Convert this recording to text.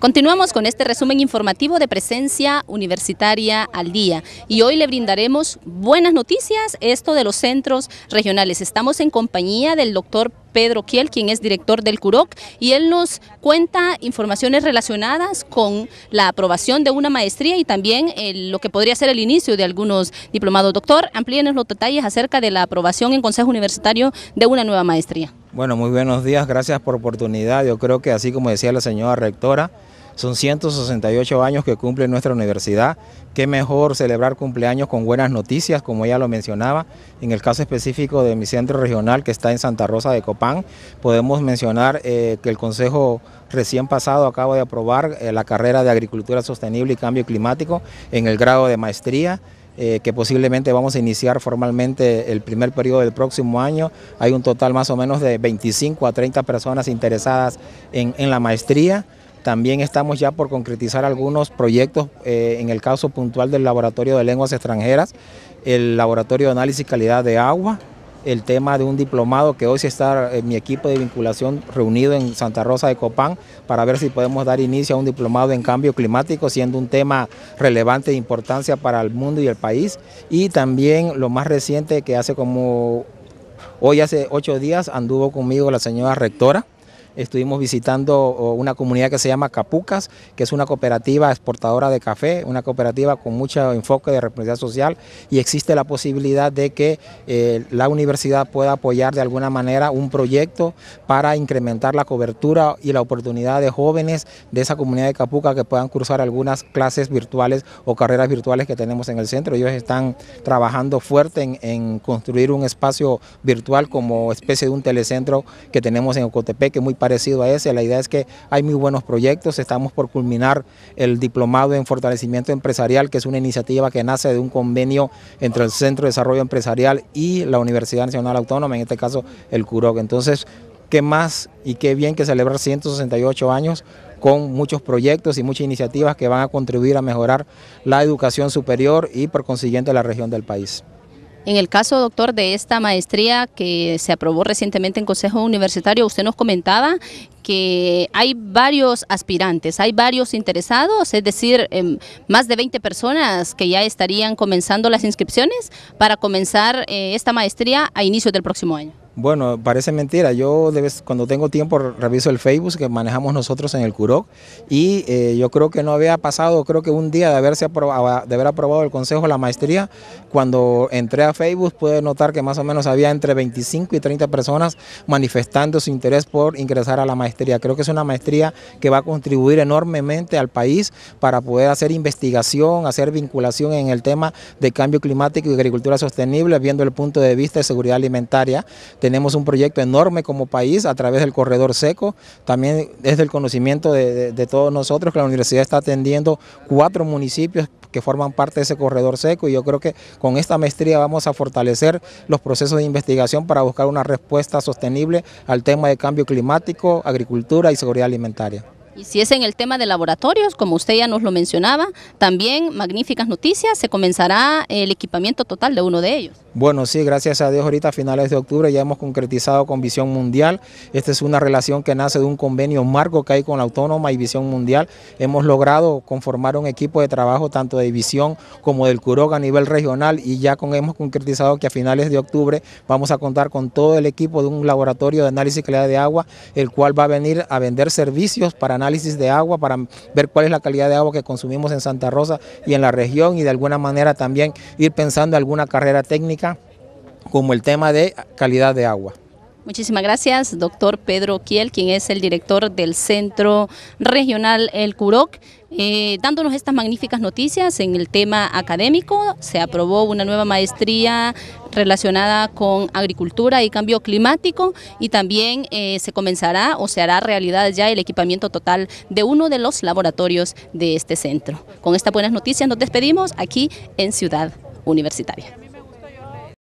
Continuamos con este resumen informativo de presencia universitaria al día y hoy le brindaremos buenas noticias, esto de los centros regionales. Estamos en compañía del doctor Pedro Kiel, quien es director del CUROC, y él nos cuenta informaciones relacionadas con la aprobación de una maestría y también eh, lo que podría ser el inicio de algunos diplomados. Doctor, amplíenos los detalles acerca de la aprobación en Consejo Universitario de una nueva maestría. Bueno, muy buenos días, gracias por oportunidad. Yo creo que así como decía la señora rectora, son 168 años que cumple nuestra universidad. Qué mejor celebrar cumpleaños con buenas noticias, como ella lo mencionaba. En el caso específico de mi centro regional, que está en Santa Rosa de Copán, podemos mencionar eh, que el Consejo recién pasado acaba de aprobar eh, la carrera de Agricultura Sostenible y Cambio Climático en el grado de maestría. Eh, que posiblemente vamos a iniciar formalmente el primer periodo del próximo año. Hay un total más o menos de 25 a 30 personas interesadas en, la maestría. También estamos ya por concretizar algunos proyectos, eh, en el caso puntual del Laboratorio de Lenguas Extranjeras, el Laboratorio de Análisis y Calidad de Agua, el tema de un diplomado que hoy está en eh, mi equipo de vinculación reunido en Santa Rosa de Copán para ver si podemos dar inicio a un diplomado en cambio climático, siendo un tema relevante de importancia para el mundo y el país. Y también lo más reciente que hace como hoy hace ocho días anduvo conmigo la señora rectora estuvimos visitando una comunidad que se llama Capucas, que es una cooperativa exportadora de café, una cooperativa con mucho enfoque de responsabilidad social y existe la posibilidad de que eh, la universidad pueda apoyar de alguna manera un proyecto para incrementar la cobertura y la oportunidad de jóvenes de esa comunidad de Capucas... que puedan cursar algunas clases virtuales o carreras virtuales que tenemos en el centro. Ellos están trabajando fuerte en, construir un espacio virtual como especie de un telecentro que tenemos en Ocotepec, que muy parecido a ese. La idea es que hay muy buenos proyectos, estamos por culminar el diplomado en fortalecimiento empresarial, que es una iniciativa que nace de un convenio entre el Centro de Desarrollo Empresarial y la Universidad Nacional Autónoma, en este caso el CUROC. Entonces, qué más y qué bien que celebrar 168 años con muchos proyectos y muchas iniciativas que van a contribuir a mejorar la educación superior y por consiguiente la región del país. En el caso, doctor, de esta maestría que se aprobó recientemente en Consejo Universitario, usted nos comentaba que hay varios aspirantes, hay varios interesados, es decir, em, más de 20 personas que ya estarían comenzando las inscripciones para comenzar eh, esta maestría a inicios del próximo año. Bueno, parece mentira. Yo cuando tengo tiempo reviso el Facebook que manejamos nosotros en el CUROC y eh, yo creo que no había pasado, creo que un día de, haberse aprobado, de haber aprobado el Consejo la maestría, cuando entré a Facebook pude notar que más o menos había entre 25 y 30 personas manifestando su interés por ingresar a la maestría. Creo que es una maestría que va a contribuir enormemente al país para poder hacer investigación, hacer vinculación en el tema de cambio climático y agricultura sostenible, viendo el punto de vista de seguridad alimentaria tenemos un proyecto enorme como país a través del corredor seco. También es del conocimiento de, todos nosotros que la universidad está atendiendo cuatro municipios que forman parte de ese corredor seco y yo creo que con esta maestría vamos a fortalecer los procesos de investigación para buscar una respuesta sostenible al tema de cambio climático, agricultura y seguridad alimentaria. Y si es en el tema de laboratorios, como usted ya nos lo mencionaba, también magníficas noticias, se comenzará el equipamiento total de uno de ellos. Bueno, sí, gracias a Dios ahorita a finales de octubre ya hemos concretizado con Visión Mundial. Esta es una relación que nace de un convenio marco que hay con la Autónoma y Visión Mundial. Hemos logrado conformar un equipo de trabajo tanto de Visión como del Curoga a nivel regional y ya con, hemos concretizado que a finales de octubre vamos a contar con todo el equipo de un laboratorio de análisis de calidad de agua, el cual va a venir a vender servicios para análisis de agua, para ver cuál es la calidad de agua que consumimos en Santa Rosa y en la región y de alguna manera también ir pensando alguna carrera técnica como el tema de calidad de agua. Muchísimas gracias, doctor Pedro Kiel, quien es el director del Centro Regional El Curoc, eh, dándonos estas magníficas noticias en el tema académico. Se aprobó una nueva maestría relacionada con agricultura y cambio climático y también eh, se comenzará o se hará realidad ya el equipamiento total de uno de los laboratorios de este centro. Con estas buenas noticias nos despedimos aquí en Ciudad Universitaria.